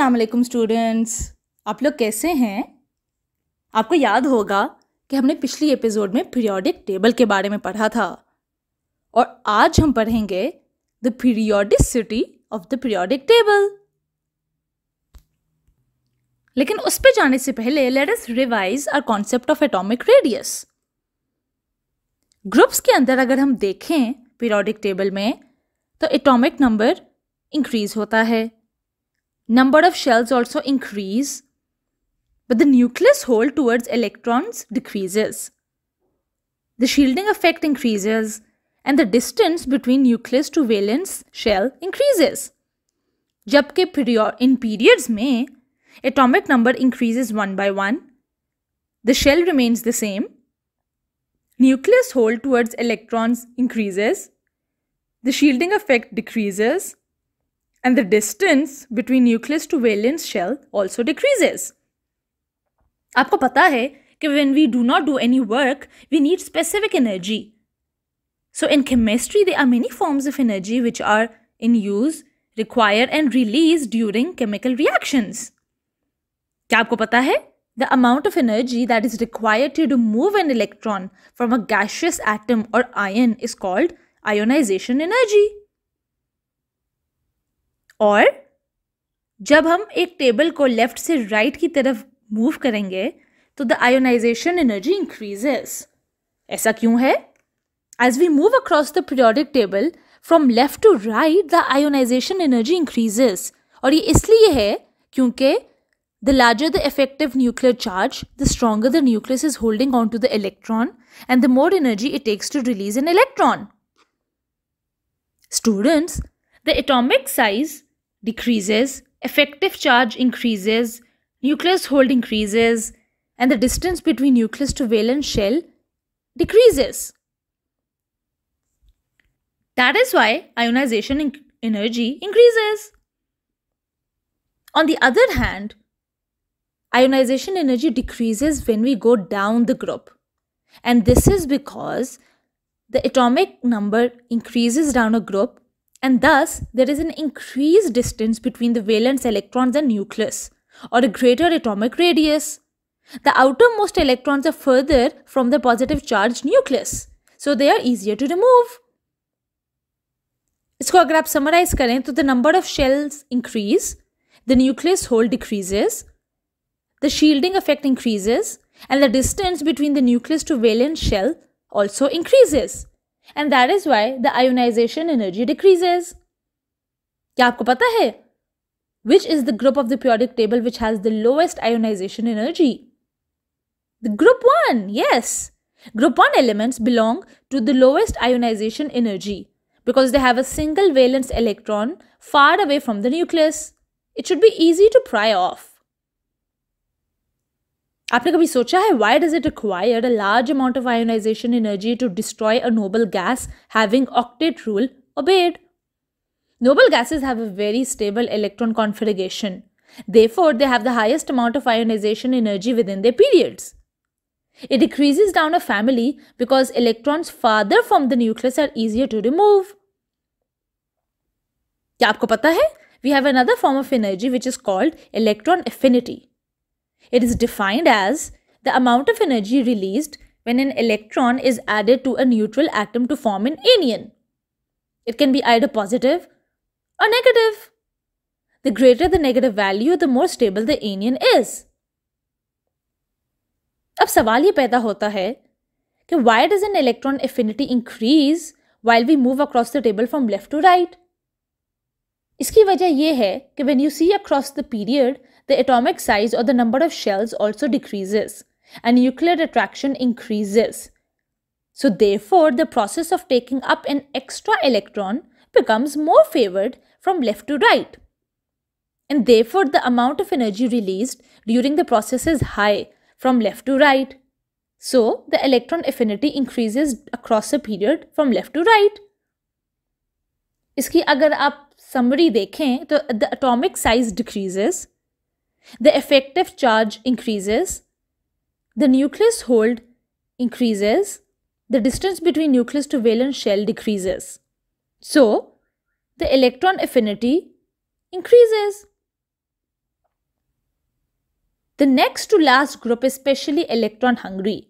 Aslam students आप लोग कैसे हैं आपको याद होगा कि हमने पिछली एपिसोड में पीरियोडिक टेबल के बारे में पढ़ा था और आज हम पढ़ेंगे the periodicity of the periodic table लेकिन उस पर जाने से पहले let us revise our concept of atomic radius groups के अंदर अगर हम देखें पीरियोडिक टेबल में तो एटॉमिक नंबर इंक्रीज होता है Number of shells also increase, but the nucleus hole towards electrons decreases. The shielding effect increases and the distance between nucleus to valence shell increases. जबकि period, in periods में atomic number increases one by one. The shell remains the same. Nucleus hole towards electrons increases. The shielding effect decreases and the distance between nucleus to valence shell also decreases. आपको पता है कि when we do not do any work, we need specific energy. So in chemistry, there are many forms of energy which are in use, require and release during chemical reactions. क्या आपको पता है The amount of energy that is required to move an electron from a gaseous atom or ion is called ionization energy. और जब हम एक table को left से राइट right की तरफ मूव करेंगे तो द आयोनाइजेशन एनर्जी इंक्रीजेस ऐसा क्यों है as we move across the periodic table from left to right the ionisation energy increases और ये इसलिए है क्योंकि the larger the effective nuclear charge the stronger the nucleus is holding on to the electron and the more energy it takes to release an electron students the atomic size decreases, effective charge increases, nucleus hold increases, and the distance between nucleus to valence shell decreases. That is why ionization in energy increases. On the other hand, ionization energy decreases when we go down the group. And this is because the atomic number increases down a group and thus there is an increased distance between the valence electrons and nucleus, or a greater atomic radius. The outermost electrons are further from the positive charged nucleus, so they are easier to remove. इसको अगर आप summarise करें तो the number of shells increase the nucleus hold decreases the shielding effect increases and the distance between the nucleus to valence shell also increases and that is why the ionisation energy decreases क्या आपको पता है which is the group of the periodic table which has the lowest ionisation energy the group one yes Group 1 elements belong to the lowest ionization energy because they have a single valence electron far away from the nucleus. It should be easy to pry off. आपने कभी सोचा है why does it require a large amount of ionisation energy to destroy a noble gas having octet rule obeyed noble gases have a very stable electron configuration therefore they have the highest amount of ionisation energy within the periods it decreases down a family because electrons farther from the nucleus are easier to remove क्या आपको पता है we have another form of energy which is called electron affinity It is defined as the amount of energy released when an electron is added to a neutral atom to form an anion. It can be either positive or negative. The greater the negative value, the more stable the anion is. अब सवाल ये पैदा होता है कि why does an electron affinity increase while we move across the table from left to right? इसकी वजह यह कि when you see across the period the atomic size or the number of shells also decreases and nuclear attraction increases. So therefore, the process of taking up an extra electron becomes more favored from left to right. And therefore, the amount of energy released during the process is high from left to right. So, the electron affinity increases across a period from left to right. इसकी अगर आप summary देखें तो the atomic size decreases. The effective charge increases. The nucleus hold increases. The distance between nucleus to valence shell decreases. So, the electron affinity increases. The next to last group is specially electron hungry.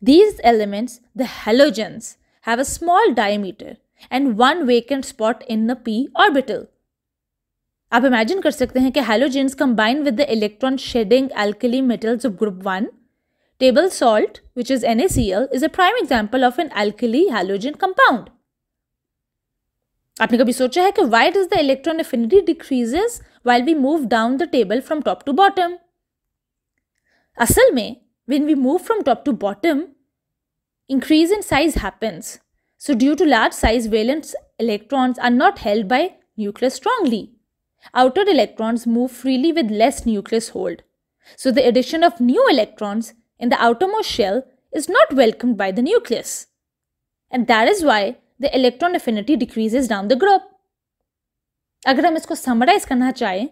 These elements, the halogens, have a small diameter and one vacant spot in the p orbital. आप imagine कर सकते हैं कि halogens combine with the electron shedding alkali metals of group one table salt which is an is a prime example of an alkali halogen compound आपने कभी सोचा है कि why does the electron affinity decreases while we move down the table from top to bottom असल में when we move from top to bottom increase in size happens so due to large size valent electrons are not held by nuclear strongly Outer electrons move freely with less nucleus hold. So the addition of new electrons in the outermost shell is not welcomed by the nucleus. And that is why the electron affinity decreases down the group. अगर हम इसको summarize करना चाहें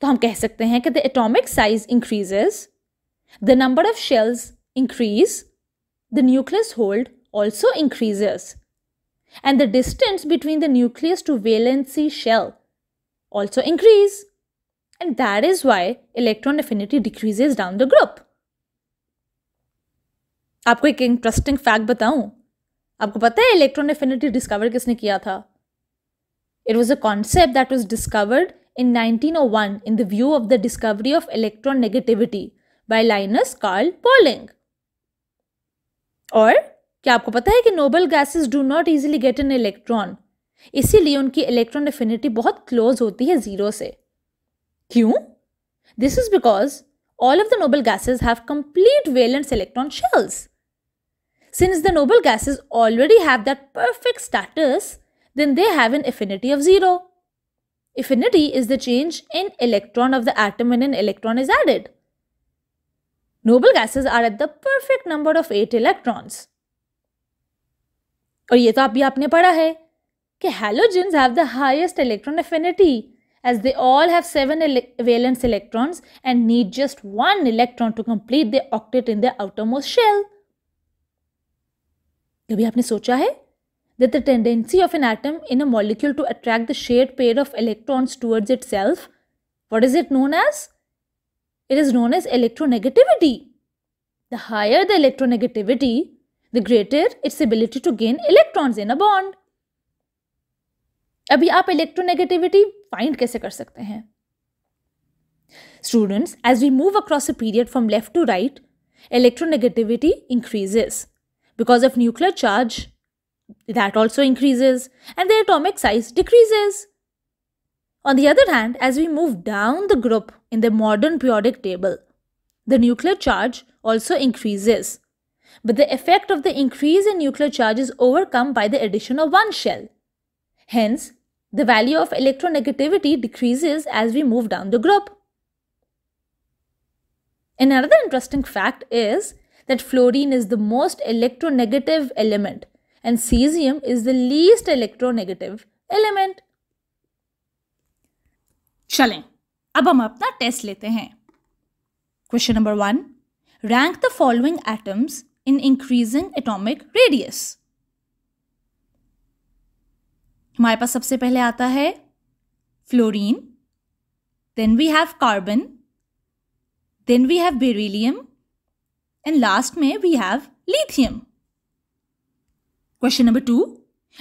तो हम कह सकते हैं कि the atomic size the the number of shells increase the nucleus hold also increases and the distance between the nucleus to valency shell also increase. And that is why electron affinity decreases down the group. आपको एक interesting fact बताऊं आपको पता है electron affinity discover किसने किया था it was a concept that was discovered in 1901 in the view of the discovery of electron negativity by Linus Carl Pauling और क्या आपको पता है कि noble gases do not easily get an electron इसीलिए उनकी इलेक्ट्रॉन एफिनिटी बहुत close होती है जीरो से क्यों this is because all of the noble gases have complete valence electron shells since the noble gases already have that perfect status then they have an affinity of zero affinity is the change in electron of the atom and an electron is added noble gases are at the perfect number of eight electron और ये तो अभी आपने पढ़ा है कि halogens have the highest electron affinity as they all have 7 valence electrons and need just 1 electron to complete their octet in their outermost shell. कभी आपने सोचा है that the tendency of an atom in a molecule to attract the shared pair of electrons towards itself, what is it known as? It is known as electronegativity. The higher the electronegativity, the greater its ability to gain electrons in a bond. अभी आप electronegativity find कैसे कर सकते हैं students as we move across a period from left to right electronegativity increases because of nuclear charge that also increases and the atomic size decreases on the other hand as we move down the group in the modern periodic table the nuclear charge also increases but the effect of the increase in nuclear charge is overcome by the addition of one shell Hence, the value of electronegativity decreases as we move down the group. Another interesting fact is that fluorine is the most electronegative element and cesium is the least electronegative element. चलें, अब हम अपना test लेते हैं question number one rank the following atoms in increasing atomic radius हमारे पास सबसे पहले आता है fluorine then we have carbon then we have beryllium and last में we have lithium question number two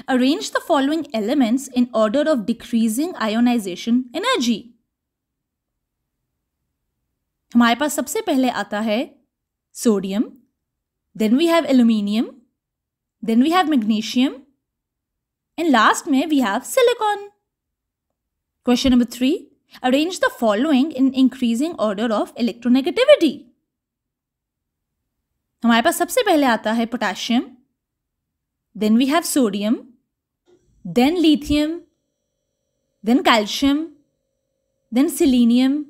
arrange the following elements in order of decreasing ionisation energy हमारे पास सबसे पहले आता है sodium then we have aluminium then we have magnesium and last mein we have silicon. Question number 3. Arrange the following in increasing order of electronegativity. हमारे पास सबसे पहले आता then we have sodium. then lithium. then calcium. then selenium.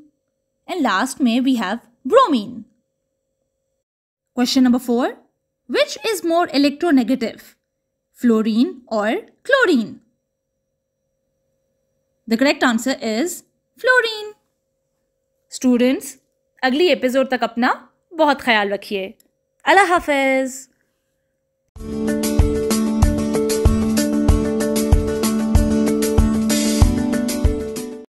and last में we have bromine. Question number four, which is more electronegative? Fluorine और chlorine the correct answer is fluorine students अगली episode तक अपना बहुत ख्याल रखिए अल्लाह हाफिज